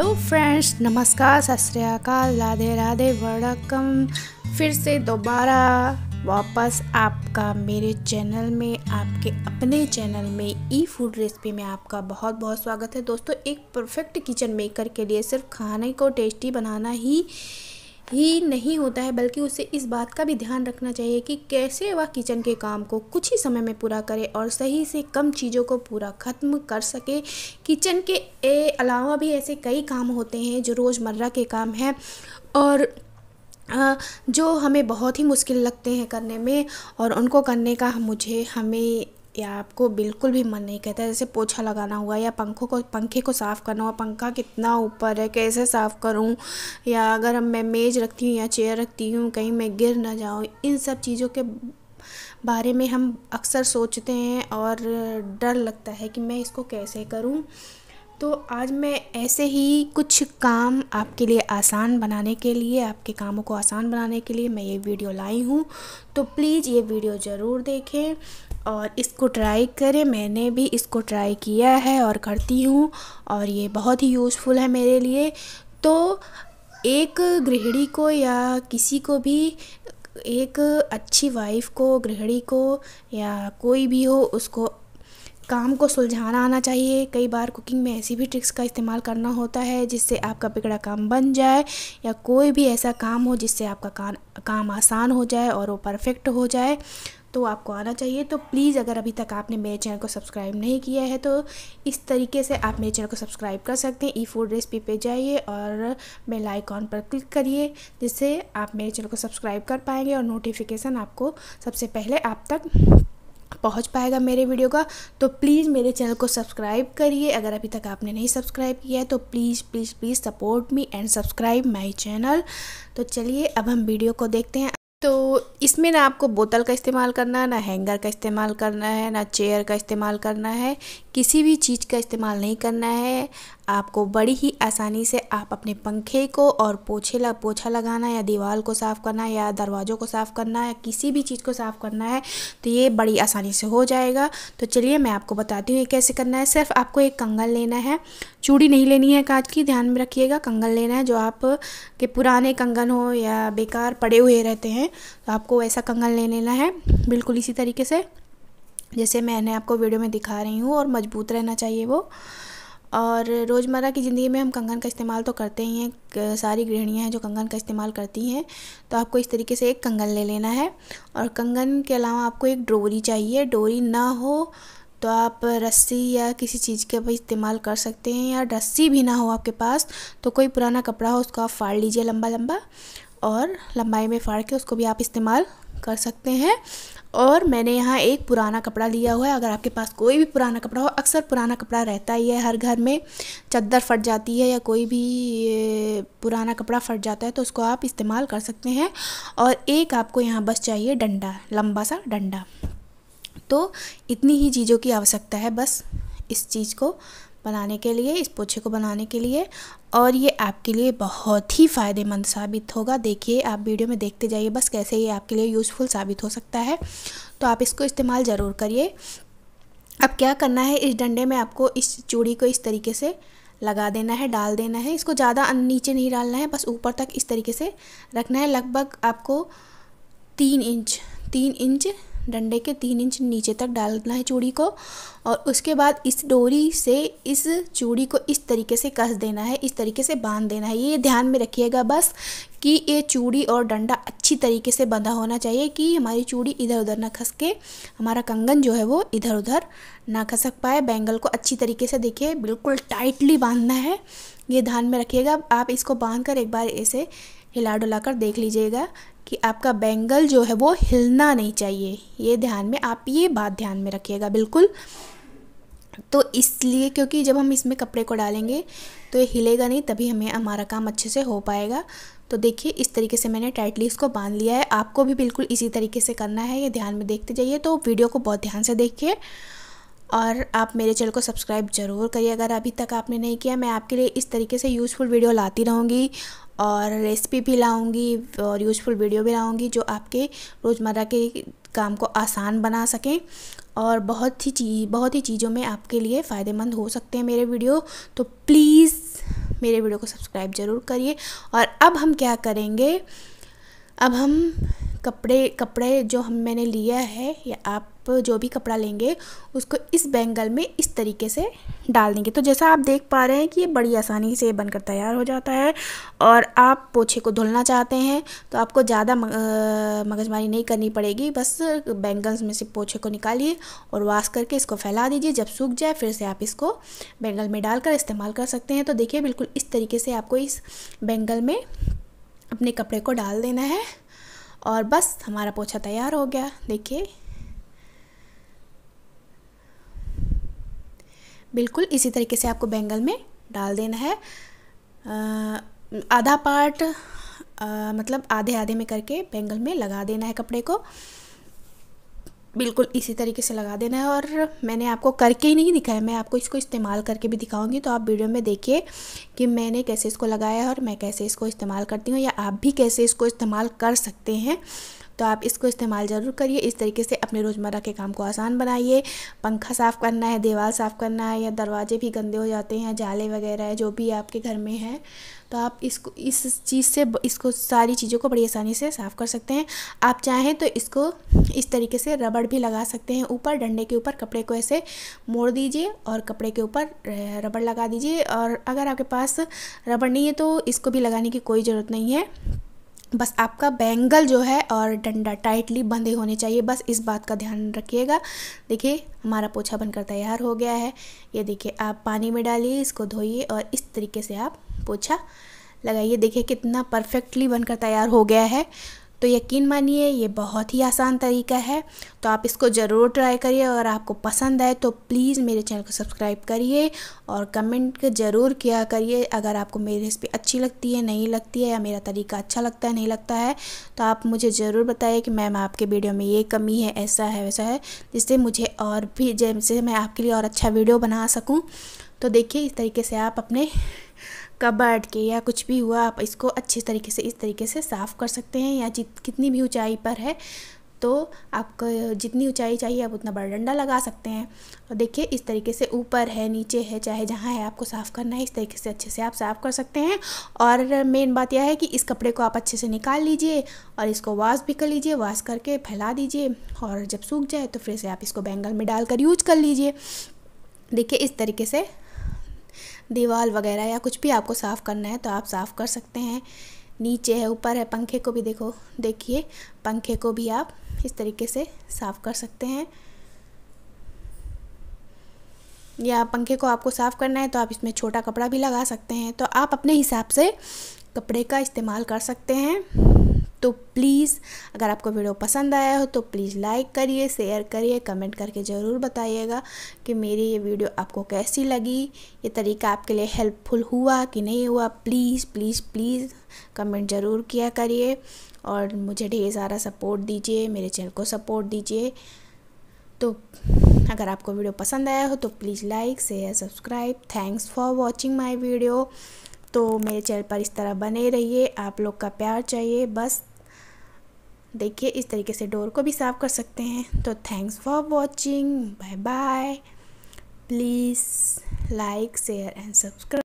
hello friends नमस्कार सतरियाकाल राधे राधे वड़कम फिर से दोबारा वापस आपका मेरे चैनल में आपके अपने चैनल में ई फूड रेसिपी में आपका बहुत बहुत स्वागत है दोस्तों एक परफेक्ट किचन मेकर के लिए सिर्फ खाने को टेस्टी बनाना ही ही नहीं होता है बल्कि उसे इस बात का भी ध्यान रखना चाहिए कि कैसे वह किचन के काम को कुछ ही समय में पूरा करे और सही से कम चीज़ों को पूरा ख़त्म कर सके किचन के अलावा भी ऐसे कई काम होते हैं जो रोज़मर्रा के काम हैं और जो हमें बहुत ही मुश्किल लगते हैं करने में और उनको करने का मुझे हमें या आपको बिल्कुल भी मन नहीं कहता जैसे पोछा लगाना हुआ या पंखों को पंखे को साफ़ करना हुआ पंखा कितना ऊपर है कैसे साफ़ करूँ या अगर हम मैं मेज़ रखती हूँ या चेयर रखती हूँ कहीं मैं गिर ना जाऊँ इन सब चीज़ों के बारे में हम अक्सर सोचते हैं और डर लगता है कि मैं इसको कैसे करूँ तो आज मैं ऐसे ही कुछ काम आपके लिए आसान बनाने के लिए आपके कामों को आसान बनाने के लिए मैं ये वीडियो लाई हूँ तो प्लीज़ ये वीडियो ज़रूर देखें और इसको ट्राई करें मैंने भी इसको ट्राई किया है और करती हूँ और ये बहुत ही यूज़फुल है मेरे लिए तो एक गृहिणी को या किसी को भी एक अच्छी वाइफ को गृहिणी को या कोई भी हो उसको काम को सुलझाना आना चाहिए कई बार कुकिंग में ऐसी भी ट्रिक्स का इस्तेमाल करना होता है जिससे आपका बिगड़ा काम बन जाए या कोई भी ऐसा काम हो जिससे आपका काम काम आसान हो जाए और वो परफेक्ट हो जाए तो आपको आना चाहिए तो प्लीज़ अगर अभी तक आपने मेरे चैनल को सब्सक्राइब नहीं किया है तो इस तरीके से आप मेरे चैनल को सब्सक्राइब कर सकते हैं ई फूड रेसिपी पे जाइए और बेल आइकॉन पर क्लिक करिए जिससे आप मेरे चैनल को सब्सक्राइब कर पाएंगे और नोटिफिकेशन आपको सबसे पहले आप तक पहुंच पाएगा मेरे वीडियो का तो प्लीज़ मेरे चैनल को सब्सक्राइब करिए अगर अभी तक आपने नहीं सब्सक्राइब किया है तो please please please support me and subscribe my channel तो चलिए अब हम वीडियो को देखते हैं तो इसमें ना आपको बोतल का इस्तेमाल करना है ना हैंगर का इस्तेमाल करना है ना चेयर का इस्तेमाल करना है किसी भी चीज़ का इस्तेमाल नहीं करना है आपको बड़ी ही आसानी से आप अपने पंखे को और पोछे ला पोछा लगाना या दीवार को साफ़ करना या दरवाज़ों को साफ़ करना या किसी भी चीज़ को साफ़ करना है तो ये बड़ी आसानी से हो जाएगा तो चलिए मैं आपको बताती हूँ ये कैसे करना है सिर्फ आपको एक कंगन लेना है चूड़ी नहीं लेनी है काज की ध्यान में रखिएगा कंगन लेना है जो आप के पुराने कंगन हो या बेकार पड़े हुए रहते हैं तो आपको वैसा कंगन ले लेना है बिल्कुल इसी तरीके से जैसे मैंने आपको वीडियो में दिखा रही हूँ और मजबूत रहना चाहिए वो और रोज़मर्रा की ज़िंदगी में हम कंगन का इस्तेमाल तो करते ही हैं सारी गृहणियाँ हैं जो कंगन का इस्तेमाल करती हैं तो आपको इस तरीके से एक कंगन ले लेना है और कंगन के अलावा आपको एक डोरी चाहिए डोरी ना हो तो आप रस्सी या किसी चीज़ का भी इस्तेमाल कर सकते हैं या रस्सी भी ना हो आपके पास तो कोई पुराना कपड़ा हो उसको आप फाड़ लीजिए लंबा लंबा और लंबाई में फाड़ के उसको भी आप इस्तेमाल कर सकते हैं और मैंने यहाँ एक पुराना कपड़ा लिया हुआ है अगर आपके पास कोई भी पुराना कपड़ा हो अक्सर पुराना कपड़ा रहता ही है हर घर में चद्दर फट जाती है या कोई भी पुराना कपड़ा फट जाता है तो उसको आप इस्तेमाल कर सकते हैं और एक आपको यहाँ बस चाहिए डंडा लंबा सा डंडा तो इतनी ही चीज़ों की आवश्यकता है बस इस चीज़ को बनाने के लिए इस पोछे को बनाने के लिए और ये आपके लिए बहुत ही फ़ायदेमंद साबित होगा देखिए आप वीडियो में देखते जाइए बस कैसे ये आपके लिए यूज़फुल साबित हो सकता है तो आप इसको इस्तेमाल ज़रूर करिए अब क्या करना है इस डंडे में आपको इस चूड़ी को इस तरीके से लगा देना है डाल देना है इसको ज़्यादा नीचे नहीं डालना है बस ऊपर तक इस तरीके से रखना है लगभग आपको तीन इंच तीन इंच डंडे के तीन इंच नीचे तक डालना है चूड़ी को और उसके बाद इस डोरी से इस चूड़ी को इस तरीके से कस देना है इस तरीके से बांध देना है ये ध्यान में रखिएगा बस कि ये चूड़ी और डंडा अच्छी तरीके से बंधा होना चाहिए कि हमारी चूड़ी इधर उधर ना खस के हमारा कंगन जो है वो इधर उधर ना खसक पाए बैंगल को अच्छी तरीके से देखिए बिल्कुल टाइटली बांधना है ये ध्यान में रखिएगा आप इसको बांध कर एक बार ऐसे हिला डुला कर देख लीजिएगा कि आपका बैंगल जो है वो हिलना नहीं चाहिए ये ध्यान में आप ये बात ध्यान में रखिएगा बिल्कुल तो इसलिए क्योंकि जब हम इसमें कपड़े को डालेंगे तो ये हिलेगा नहीं तभी हमें हमारा काम अच्छे से हो पाएगा तो देखिए इस तरीके से मैंने टाइटली इसको बांध लिया है आपको भी बिल्कुल इसी तरीके से करना है ये ध्यान में देखते जाइए तो वीडियो को बहुत ध्यान से देखिए और आप मेरे चैनल को सब्सक्राइब ज़रूर करिए अगर अभी तक आपने नहीं किया मैं आपके लिए इस तरीके से यूज़फुल वीडियो लाती रहूँगी और रेसिपी भी लाऊंगी और यूज़फुल वीडियो भी लाऊंगी जो आपके रोज़मर्रा के काम को आसान बना सकें और बहुत ही चीज बहुत ही चीज़ों में आपके लिए फ़ायदेमंद हो सकते हैं मेरे वीडियो तो प्लीज़ मेरे वीडियो को सब्सक्राइब ज़रूर करिए और अब हम क्या करेंगे अब हम कपड़े कपड़े जो हम मैंने लिया है या आप आप जो भी कपड़ा लेंगे उसको इस बैंगल में इस तरीके से डाल देंगे तो जैसा आप देख पा रहे हैं कि ये बड़ी आसानी से बनकर तैयार हो जाता है और आप पोछे को धुलना चाहते हैं तो आपको ज़्यादा मगजमारी नहीं करनी पड़ेगी बस बैंगल्स में से पोछे को निकालिए और वाश करके इसको फैला दीजिए जब सूख जाए फिर से आप इसको बैंगल में डालकर इस्तेमाल कर सकते हैं तो देखिए बिल्कुल इस तरीके से आपको इस बैंगल में अपने कपड़े को डाल देना है और बस हमारा पोछा तैयार हो गया देखिए बिल्कुल इसी तरीके से आपको बैंगल में डाल देना है आधा पार्ट आ, मतलब आधे आधे में करके बैंगल में लगा देना है कपड़े को बिल्कुल इसी तरीके से लगा देना है और मैंने आपको करके ही नहीं दिखाया मैं आपको इसको इस्तेमाल करके भी दिखाऊंगी तो आप वीडियो में देखिए कि मैंने कैसे इसको लगाया है और मैं कैसे इसको इस्तेमाल करती हूँ या आप भी कैसे इसको इस्तेमाल कर सकते हैं तो आप इसको इस्तेमाल ज़रूर करिए इस तरीके से अपने रोज़मर्रा के काम को आसान बनाइए पंखा साफ़ करना है दीवार साफ़ करना है या दरवाजे भी गंदे हो जाते हैं जाले वगैरह जो भी आपके घर में है तो आप इसको इस चीज़ से इसको सारी चीज़ों को बड़ी आसानी से साफ़ कर सकते हैं आप चाहें तो इसको इस तरीके से रबड़ भी लगा सकते हैं ऊपर डंडे के ऊपर कपड़े को ऐसे मोड़ दीजिए और कपड़े के ऊपर रबड़ लगा दीजिए और अगर आपके पास रबड़ नहीं है तो इसको भी लगाने की कोई ज़रूरत नहीं है बस आपका बैंगल जो है और डंडा टाइटली बंधे होने चाहिए बस इस बात का ध्यान रखिएगा देखिए हमारा पोछा बनकर तैयार हो गया है ये देखिए आप पानी में डालिए इसको धोइए और इस तरीके से आप पोछा लगाइए देखिए कितना परफेक्टली बनकर तैयार हो गया है तो यकीन मानिए ये बहुत ही आसान तरीका है तो आप इसको ज़रूर ट्राई करिए अगर आपको पसंद आए तो प्लीज़ मेरे चैनल को सब्सक्राइब करिए और कमेंट ज़रूर किया करिए अगर आपको मेरी रेसिपी अच्छी लगती है नहीं लगती है या मेरा तरीका अच्छा लगता है नहीं लगता है तो आप मुझे ज़रूर बताइए कि मैम आपके वीडियो में ये कमी है ऐसा है वैसा है जिससे मुझे और भी जैसे मैं आपके लिए और अच्छा वीडियो बना सकूँ तो देखिए इस तरीके से आप अपने कबर्ड के या कुछ भी हुआ आप इसको अच्छे तरीके से इस तरीके से साफ़ कर सकते हैं या जित कितनी भी ऊंचाई पर है तो आपको जितनी ऊंचाई चाहिए आप उतना बड़ा डंडा लगा सकते हैं और देखिए इस तरीके से ऊपर है नीचे है चाहे जहाँ है आपको साफ़ करना है इस तरीके से अच्छे से आप साफ़ कर सकते हैं और मेन बात यह है कि इस कपड़े को आप अच्छे से निकाल लीजिए और इसको वॉश भी कर लीजिए वॉश करके फैला दीजिए और जब सूख जाए तो फिर से आप इसको बैंगल में डालकर यूज कर लीजिए देखिए इस तरीके से दीवार वगैरह या कुछ भी आपको साफ़ करना है तो आप साफ़ कर सकते हैं नीचे है ऊपर है पंखे को भी देखो देखिए पंखे को भी आप इस तरीके से साफ़ कर सकते हैं या पंखे को आपको साफ़ करना है तो आप इसमें छोटा कपड़ा भी लगा सकते हैं तो आप अपने हिसाब से कपड़े का इस्तेमाल कर सकते हैं तो प्लीज़ अगर आपको वीडियो पसंद आया हो तो प्लीज़ लाइक करिए शेयर करिए कमेंट करके ज़रूर बताइएगा कि मेरी ये वीडियो आपको कैसी लगी ये तरीका आपके लिए हेल्पफुल हुआ कि नहीं हुआ प्लीज़ प्लीज़ प्लीज़ कमेंट ज़रूर किया करिए और मुझे ढेर सारा सपोर्ट दीजिए मेरे चैनल को सपोर्ट दीजिए तो अगर आपको वीडियो पसंद आया हो तो please like share subscribe thanks for watching my video तो मेरे चैनल पर इस तरह बने रहिए आप लोग का प्यार चाहिए बस देखिए इस तरीके से डोर को भी साफ़ कर सकते हैं तो thanks for watching bye bye please like share and subscribe